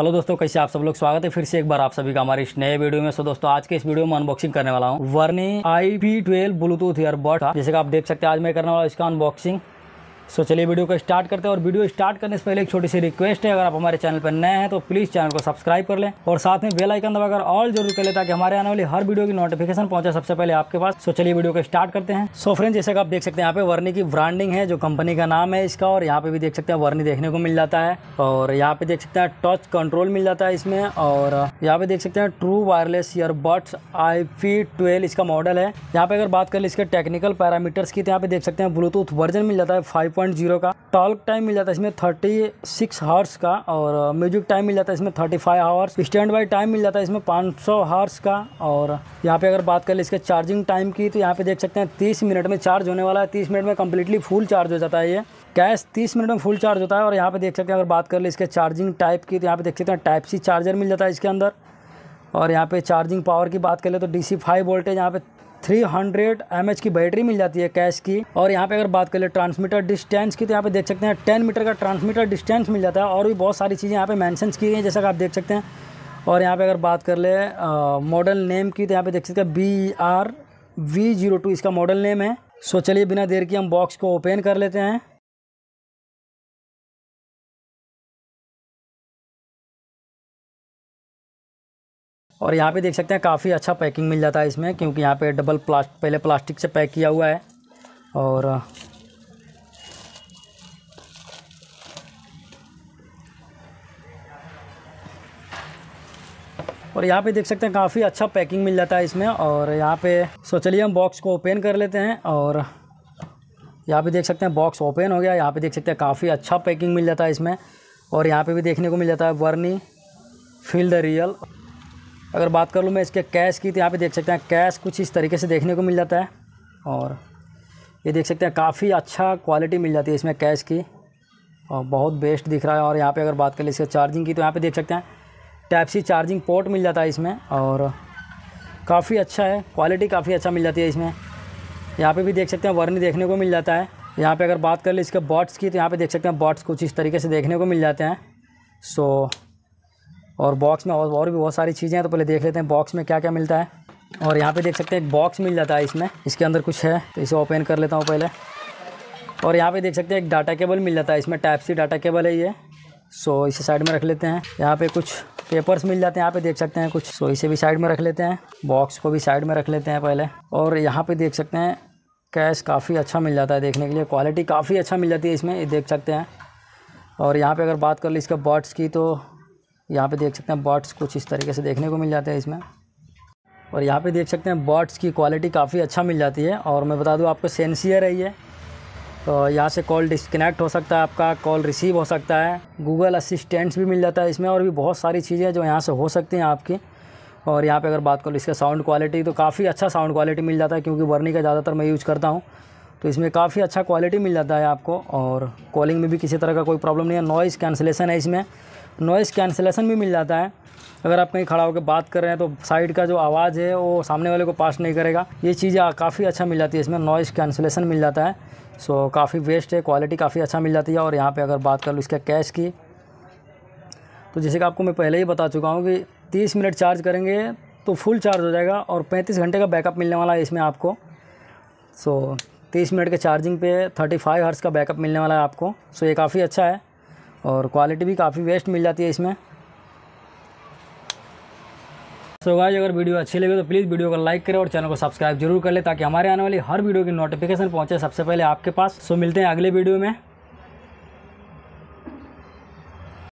hello दोस्तों कैसे आप सब लोग स्वागत है फिर से एक बार आप सभी का हमारे इस नए वीडियो में सो दोस्तों आज के इस वीडियो में अनबॉक्सिंग करने वाला हूँ वर्नी I P twelve Bluetooth earbud जैसे कि आप देख सकते हैं आज मैं करने वाला इसका अनबॉक्सिंग सो चलिए वीडियो को स्टार्ट करते हैं और वीडियो स्टार्ट करने से पहले एक छोटी सी रिक्वेस्ट है अगर आप हमारे चैनल पर नए हैं तो प्लीज़ चैनल को सब्सक्राइब कर लें और साथ में बेल आइकन दबाकर ऑल जरूर कर लें ताकि हमारे आने वाली हर वीडियो की नोटिफिकेशन पहुंचे सबसे पहले आपके पास सो चलिए वीडियो को स्टार्ट करते हैं सो फ्रेंड जैसे आप देख सकते हैं यहाँ पे वर्नी की ब्रांडिंग है जो कंपनी का नाम है इसका और यहाँ पे भी देख सकते हैं वर्नी देखने को मिल जाता है और यहाँ पे देख सकते हैं टच कंट्रोल मिल जाता है इसमें और यहाँ पे देख सकते हैं true wireless earbuds I P twelve इसका मॉडल है यहाँ पे अगर बात कर ले इसके टेक्निकल पैरामीटर्स की तो यहाँ पे देख सकते हैं ब्लूटूथ वर्जन मिल जाता है फाइव पॉइंट जीरो का टॉल्क टाइम मिल जाता है इसमें थर्टी सिक्स हार्स का और म्यूजिक uh, टाइम मिल जाता है इसमें thirty five hours standby time मिल जाता है इसमें पाँच सौ हार्स का और यहाँ पे अगर बात कर ले इसके चार्जिंग टाइम की तो यहाँ पे देख सकते हैं तीस मिनट में चार्ज होने वाला है तीस मिनट में कम्प्लीटली फुल चार्ज हो जाता है ये कैश तीस मिनट में फुल चार्ज होता है और यहाँ पे देख सकते हैं अगर बात कर ले इसके चार्जिंग टाइप की तो यहाँ पर देख सकते हैं टाइप सी चार्जर मिल जाता है इसके अंदर और यहाँ पे चार्जिंग पावर की बात कर ले तो डी सी फाइव वोल्टेज यहाँ पे थ्री हंड्रेड एम एच की बैटरी मिल जाती है कैश की और यहाँ पे अगर बात कर ले ट्रांसमीटर डिस्टेंस की तो यहाँ पे देख सकते हैं टेन मीटर का ट्रांसमीटर डिस्टेंस मिल जाता है और भी बहुत सारी चीज़ें यहाँ पे मैंशन की गई हैं जैसा कि आप देख सकते हैं और यहाँ पे अगर बात कर ले मॉडल नेम की तो यहाँ पे देख सकते हैं B R V zero two इसका मॉडल नेम है सो चलिए बिना देर के हम बॉक्स को ओपन कर लेते हैं और यहाँ पे देख सकते हैं काफ़ी अच्छा पैकिंग मिल जाता है इसमें क्योंकि यहाँ पे डबल प्लास्ट पहले प्लास्टिक से पैक किया हुआ है और और यहाँ पे देख सकते हैं काफ़ी अच्छा पैकिंग मिल जाता है इसमें और यहाँ पे सो चलिए हम बॉक्स को ओपन कर लेते हैं और यहाँ पे देख सकते हैं बॉक्स ओपन हो गया यहाँ पे देख सकते हैं काफ़ी अच्छा पैकिंग मिल जाता है इसमें और यहाँ पे भी देखने को मिल जाता है वर्नी फील द रियल अगर बात कर लूँ मैं इसके कैश की तो यहाँ पे देख सकते हैं कैश कुछ इस तरीके से देखने को मिल जाता है और ये देख सकते हैं काफ़ी अच्छा क्वालिटी मिल जाती है इसमें कैश की और बहुत बेस्ट दिख रहा है और यहाँ पे अगर बात कर लें इसके चार्जिंग की तो यहाँ पे देख सकते हैं टैप सी चार्जिंग पोर्ट मिल जाता है इसमें और काफ़ी अच्छा है क्वालिटी काफ़ी अच्छा मिल जाती है इसमें यहाँ पे भी देख सकते हैं वर्नी देखने को मिल जाता है यहाँ पे अगर बात कर लें इसके बॉट्स की तो यहाँ पे देख सकते हैं बॉट्स कुछ इस तरीके से देखने को मिल जाते हैं सो so, और बॉक्स में और, भी बहुत सारी चीज़ें हैं तो पहले देख लेते हैं बॉक्स में क्या क्या मिलता है और यहाँ पे देख सकते हैं एक बॉक्स मिल जाता है इसमें इसके अंदर कुछ है तो इसे ओपन कर लेता हूँ पहले और यहाँ पे देख सकते हैं एक डाटा केबल मिल जाता है इसमें टाइप सी डाटा केबल है ये सो इसे साइड में रख लेते हैं यहाँ पे कुछ पेपर्स मिल जाते हैं यहाँ पे देख सकते हैं कुछ सो इसे भी साइड में रख लेते हैं बॉक्स को भी साइड में रख लेते हैं पहले और यहाँ पर देख सकते हैं कैश काफ़ी अच्छा मिल जाता है देखने के लिए क्वालिटी काफ़ी अच्छा मिल जाती है इसमें देख सकते हैं और यहाँ पर अगर बात कर ली इसके बर्ड्स की तो यहाँ पे देख सकते हैं बॉट्स कुछ इस तरीके से देखने को मिल जाते हैं इसमें और यहाँ पे देख सकते हैं बॉट्स की क्वालिटी काफ़ी अच्छा मिल जाती है और मैं बता दूँ आपको सेंसियर है ये तो यहाँ से कॉल डिस्कनेक्ट हो सकता है आपका कॉल रिसीव हो सकता है गूगल असिस्टेंट्स भी मिल जाता है इसमें और भी बहुत सारी चीज़ें जो यहाँ से हो सकती हैं आपकी और यहाँ पे अगर बात करूँ इसका साउंड क्वालिटी तो काफ़ी अच्छा साउंड क्वालिटी मिल जाता है क्योंकि वर्नी का ज़्यादातर मैं यूज़ करता हूँ तो इसमें काफ़ी अच्छा क्वालिटी मिल जाता है आपको और कॉलिंग में भी किसी तरह का कोई प्रॉब्लम नहीं है नॉइज़ कैंसिलेशन है इसमें नॉइज़ कैंसिलेशन भी मिल जाता है अगर आप कहीं खड़ा होकर बात कर रहे हैं तो साइड का जो आवाज़ है वो सामने वाले को पास नहीं करेगा ये चीज़ें काफ़ी अच्छा मिल जाती है इसमें नॉइज़ कैंसिलेशन मिल जाता है सो काफ़ी बेस्ट है क्वालिटी काफ़ी अच्छा मिल जाती है और यहाँ पर अगर बात कर लूँ इसके कैश की तो जैसे कि आपको मैं पहले ही बता चुका हूँ कि तीस मिनट चार्ज करेंगे तो फुल चार्ज हो जाएगा और पैंतीस घंटे का बैकअप मिलने वाला है इसमें आपको सो तीस मिनट के चार्जिंग पे थर्टी फाइव हर्स का बैकअप मिलने वाला है आपको सो ये काफ़ी अच्छा है और क्वालिटी भी काफ़ी वेस्ट मिल जाती है इसमें सो so गाइस अगर वीडियो अच्छी लगे तो प्लीज़ वीडियो को लाइक करें और चैनल को सब्सक्राइब जरूर कर लें ताकि हमारे आने वाली हर वीडियो की नोटिफिकेशन पहुंचे सबसे पहले आपके पास सो मिलते हैं अगले वीडियो में